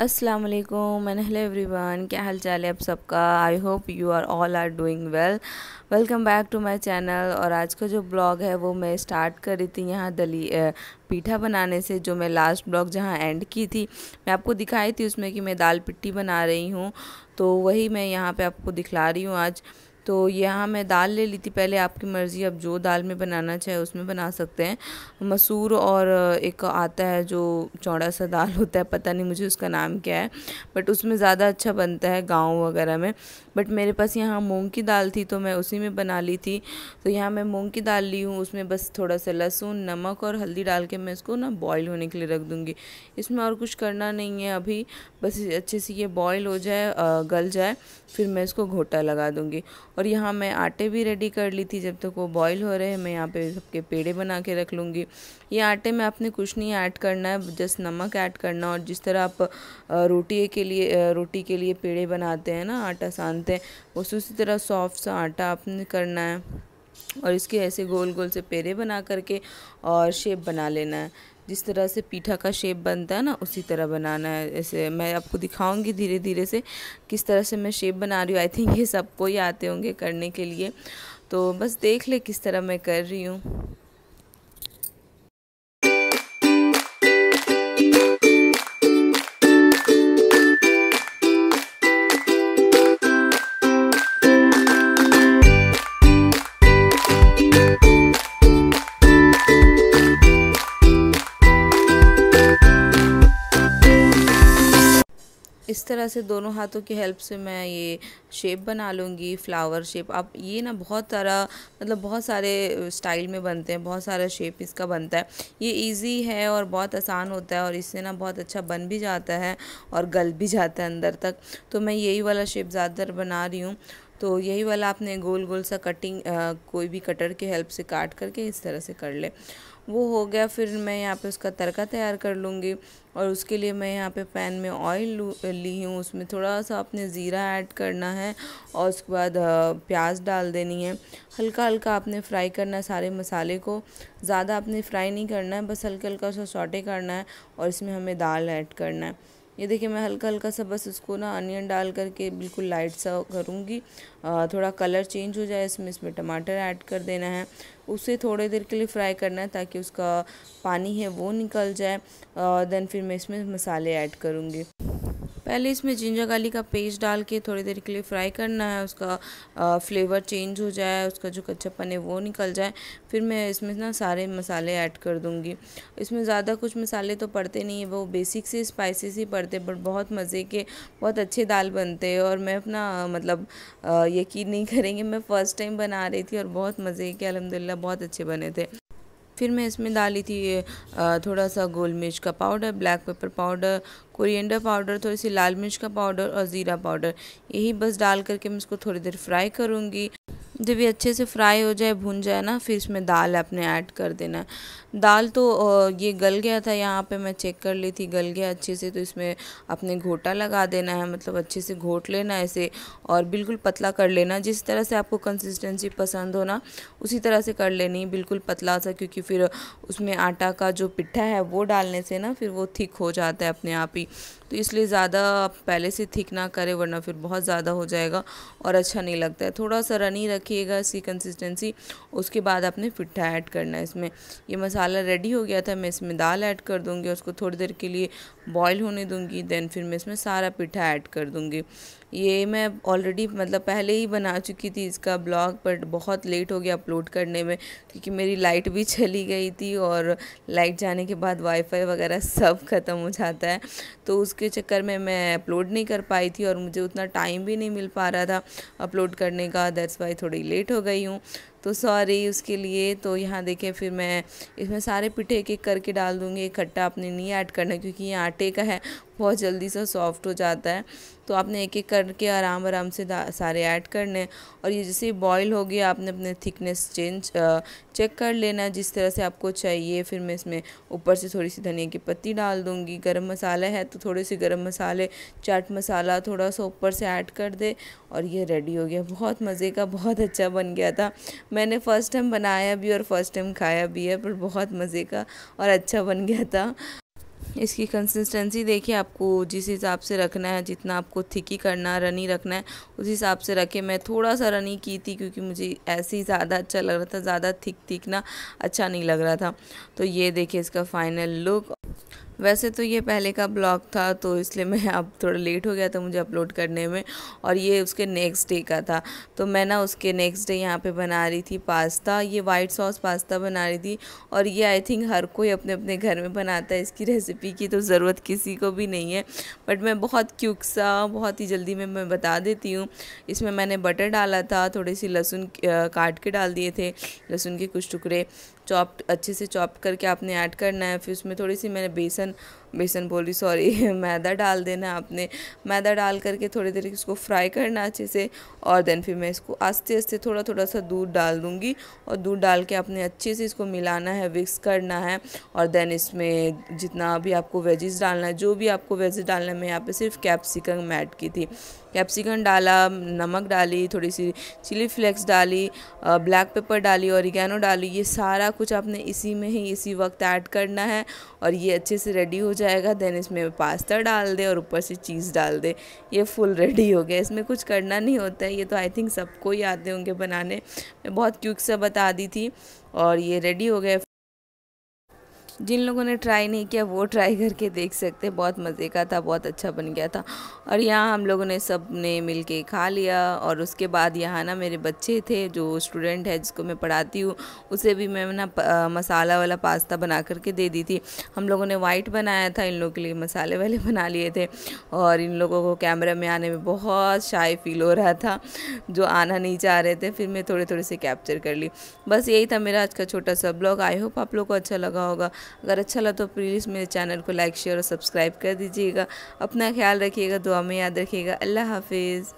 अस्सलाम वालेकुम and hello everyone क्या हाल चाल है आप सबका I hope you are all are doing well welcome back to my channel और आज का जो ब्लॉग है वो मैं स्टार्ट कर रही थी यहाँ दली पीठा बनाने से जो मैं लास्ट ब्लॉग जहाँ एंड की थी मैं आपको दिखाई थी उसमें कि मैं दाल पिट्टी बना रही हूँ तो वही मैं यहाँ पर आपको दिखला रही हूँ आज तो यहाँ मैं दाल ले ली थी पहले आपकी मर्ज़ी अब जो दाल में बनाना चाहे उसमें बना सकते हैं मसूर और एक आता है जो चौड़ा सा दाल होता है पता नहीं मुझे उसका नाम क्या है बट उसमें ज़्यादा अच्छा बनता है गाँव वगैरह में बट मेरे पास यहाँ मूँग की दाल थी तो मैं उसी में बना ली थी तो यहाँ मैं मूँग की दाल ली हूँ उसमें बस थोड़ा सा लहसुन नमक और हल्दी डाल के मैं इसको ना बॉयल होने के लिए रख दूँगी इसमें और कुछ करना नहीं है अभी बस अच्छे से ये बॉयल हो जाए गल जाए फिर मैं इसको घोटा लगा दूँगी और यहाँ मैं आटे भी रेडी कर ली थी जब तक वो बॉईल हो रहे हैं मैं यहाँ पे सबके पेड़े बना के रख लूँगी ये आटे में आपने कुछ नहीं ऐड करना है जस्ट नमक ऐड करना और जिस तरह आप रोटी के लिए रोटी के लिए पेड़े बनाते हैं ना आटा सानते हैं उस उसी तरह सॉफ्ट सा आटा आपने करना है और इसके ऐसे गोल गोल से पेड़े बना करके और शेप बना लेना है जिस तरह से पीठा का शेप बनता है ना उसी तरह बनाना है ऐसे मैं आपको दिखाऊंगी धीरे धीरे से किस तरह से मैं शेप बना रही हूँ आई थिंक ये सबको ही आते होंगे करने के लिए तो बस देख ले किस तरह मैं कर रही हूँ इस तरह से दोनों हाथों की हेल्प से मैं ये शेप बना लूँगी फ्लावर शेप आप ये ना बहुत सारा मतलब बहुत सारे स्टाइल में बनते हैं बहुत सारा शेप इसका बनता है ये इजी है और बहुत आसान होता है और इससे ना बहुत अच्छा बन भी जाता है और गल भी जाता है अंदर तक तो मैं यही वाला शेप ज़्यादातर बना रही हूँ तो यही वाला आपने गोल गोल सा कटिंग आ, कोई भी कटर के हेल्प से काट करके इस तरह से कर ले वो हो गया फिर मैं यहाँ पे उसका तड़का तैयार कर लूँगी और उसके लिए मैं यहाँ पे पैन में ऑयल ली हूँ उसमें थोड़ा सा आपने ज़ीरा ऐड करना है और उसके बाद प्याज डाल देनी है हल्का हल्का आपने फ्राई करना है सारे मसाले को ज़्यादा आपने फ्राई नहीं करना है बस हल्का हल्का उसका सॉटे करना है और इसमें हमें दाल ऐड करना है ये देखिए मैं हल्का हल्का सा बस उसको ना अनियन डाल करके बिल्कुल लाइट सा करूँगी थोड़ा कलर चेंज हो जाए इसमें इसमें टमाटर ऐड कर देना है उसे थोड़ी देर के लिए फ्राई करना है ताकि उसका पानी है वो निकल जाए देन फिर मैं इसमें मसाले ऐड करूँगी पहले इसमें जिंजर गार्लिक का पेस्ट डाल के थोड़ी देर के लिए फ्राई करना है उसका फ्लेवर चेंज हो जाए उसका जो कच्चापन है वो निकल जाए फिर मैं इसमें ना सारे मसाले ऐड कर दूँगी इसमें ज़्यादा कुछ मसाले तो पड़ते नहीं है वो बेसिक से स्पाइसेस ही पड़ते बट बहुत मज़े के बहुत अच्छे दाल बनते हैं और मैं अपना मतलब यकीन नहीं करेंगे मैं फ़र्स्ट टाइम बना रही थी और बहुत मज़े के अलहमदिल्ला बहुत अच्छे बने थे फिर मैं इसमें डाली थी थोड़ा सा गोल मिर्च का powder black pepper powder coriander powder थोड़ी सी लाल मिर्च का पाउडर और ज़ीरा पाउडर यही बस डाल करके मैं इसको थोड़ी देर फ्राई करूँगी जब ये अच्छे से फ्राई हो जाए भुन जाए ना फिर इसमें दाल आपने ऐड कर देना है दाल तो ये गल गया था यहाँ पे मैं चेक कर ली थी गल गया अच्छे से तो इसमें अपने घोटा लगा देना है मतलब अच्छे से घोट लेना है ऐसे और बिल्कुल पतला कर लेना जिस तरह से आपको कंसिस्टेंसी पसंद हो ना उसी तरह से कर लेनी बिल्कुल पतला सा क्योंकि फिर उसमें आटा का जो पिट्ठा है वो डालने से ना फिर वो थिक हो जाता है अपने आप ही तो इसलिए ज़्यादा पहले से थिक ना करें वरना फिर बहुत ज़्यादा हो जाएगा और अच्छा नहीं लगता है थोड़ा सा रनी रखिएगा इसकी कंसिस्टेंसी उसके बाद आपने फिट्ठा ऐड करना है इसमें ये मसाला रेडी हो गया था मैं इसमें दाल ऐड कर दूँगी उसको थोड़ी देर के लिए बॉयल होने दूँगी देन फिर मैं इसमें सारा पिट्ठा ऐड कर दूँगी ये मैं ऑलरेडी मतलब पहले ही बना चुकी थी इसका ब्लॉग बट बहुत लेट हो गया अपलोड करने में क्योंकि मेरी लाइट भी चली गई थी और लाइट जाने के बाद वाईफाई वगैरह सब ख़त्म हो जाता है तो उस उसके चक्कर में मैं अपलोड नहीं कर पाई थी और मुझे उतना टाइम भी नहीं मिल पा रहा था अपलोड करने का दैट्स वाई थोड़ी लेट हो गई हूँ तो सॉरी उसके लिए तो यहाँ देखें फिर मैं इसमें सारे पिठे एक एक करके डाल दूँगी इकट्ठा आपने नहीं ऐड करना क्योंकि ये आटे का है बहुत जल्दी से सॉफ्ट हो जाता है तो आपने एक एक करके आराम आराम से सारे ऐड करने और ये जैसे बॉईल हो गया आपने अपने थिकनेस चेंज चेक कर लेना जिस तरह से आपको चाहिए फिर मैं इसमें ऊपर से थोड़ी सी धनिया की पत्ती डाल दूँगी गर्म मसाला है तो थोड़े से गर्म मसाले चाट मसाला थोड़ा सा ऊपर से ऐड कर दे और ये रेडी हो गया बहुत मज़े का बहुत अच्छा बन गया था मैंने फ़र्स्ट टाइम बनाया भी और फ़र्स्ट टाइम खाया भी है पर बहुत मज़े का और अच्छा बन गया था इसकी कंसिस्टेंसी देखिए आपको जिस हिसाब से रखना है जितना आपको थिकी करना है रनी रखना है उस हिसाब से रखे मैं थोड़ा सा रनी की थी क्योंकि मुझे ऐसे ही ज़्यादा अच्छा लग रहा था ज़्यादा थिक थिक ना अच्छा नहीं लग रहा था तो ये देखिए इसका फाइनल लुक वैसे तो ये पहले का ब्लॉग था तो इसलिए मैं अब थोड़ा लेट हो गया था मुझे अपलोड करने में और ये उसके नेक्स्ट डे का था तो मैं ना उसके नेक्स्ट डे यहाँ पे बना रही थी पास्ता ये वाइट सॉस पास्ता बना रही थी और ये आई थिंक हर कोई अपने अपने घर में बनाता है इसकी रेसिपी की तो ज़रूरत किसी को भी नहीं है बट मैं बहुत क्यूक सा बहुत ही जल्दी में मैं बता देती हूँ इसमें मैंने बटर डाला था थोड़ी सी लहसुन काट के डाल दिए थे लहसुन के कुछ टुकड़े चॉप अच्छे से चॉप करके आपने ऐड करना है फिर उसमें थोड़ी सी मैंने बेसन बेसन बोली सॉरी मैदा डाल देना आपने मैदा डाल करके थोड़ी देर इसको फ्राई करना अच्छे से और देन फिर मैं इसको आस्ते आस्ते थोड़ा थोड़ा सा दूध डाल दूँगी और दूध डाल के आपने अच्छे से इसको मिलाना है विक्स करना है और देन इसमें जितना भी आपको वेजेस डालना है जो भी आपको वेजिस डालना है मैं यहाँ पे सिर्फ कैप्सिकम ऐड की थी कैप्सिकम डाला नमक डाली थोड़ी सी चिली फ्लेक्स डाली ब्लैक पेपर डाली और डाली ये सारा कुछ आपने इसी में ही इसी वक्त ऐड करना है और ये अच्छे से रेडी हो जाएगा देन इसमें पास्ता डाल दे और ऊपर से चीज़ डाल दे ये फुल रेडी हो गया इसमें कुछ करना नहीं होता है ये तो आई थिंक सबको ही आते होंगे बनाने मैं बहुत क्यूक से बता दी थी और ये रेडी हो गया जिन लोगों ने ट्राई नहीं किया वो ट्राई करके देख सकते बहुत मज़े का था बहुत अच्छा बन गया था और यहाँ हम लोगों ने सब ने मिल के खा लिया और उसके बाद यहाँ ना मेरे बच्चे थे जो स्टूडेंट है जिसको मैं पढ़ाती हूँ उसे भी मैं ना मसाला वाला पास्ता बना करके दे दी थी हम लोगों ने वाइट बनाया था इन लोगों के लिए मसाले वाले बना लिए थे और इन लोगों को कैमरा में आने में बहुत शाई फील हो रहा था जो आना नहीं चाह रहे थे फिर मैं थोड़े थोड़े से कैप्चर कर ली बस यही था मेरा आज का छोटा सा ब्लॉग आई होप आप लोग को अच्छा लगा होगा अगर अच्छा लगा तो प्लीज़ मेरे चैनल को लाइक शेयर और सब्सक्राइब कर दीजिएगा अपना ख्याल रखिएगा दुआ में याद रखिएगा अल्लाह हाफिज़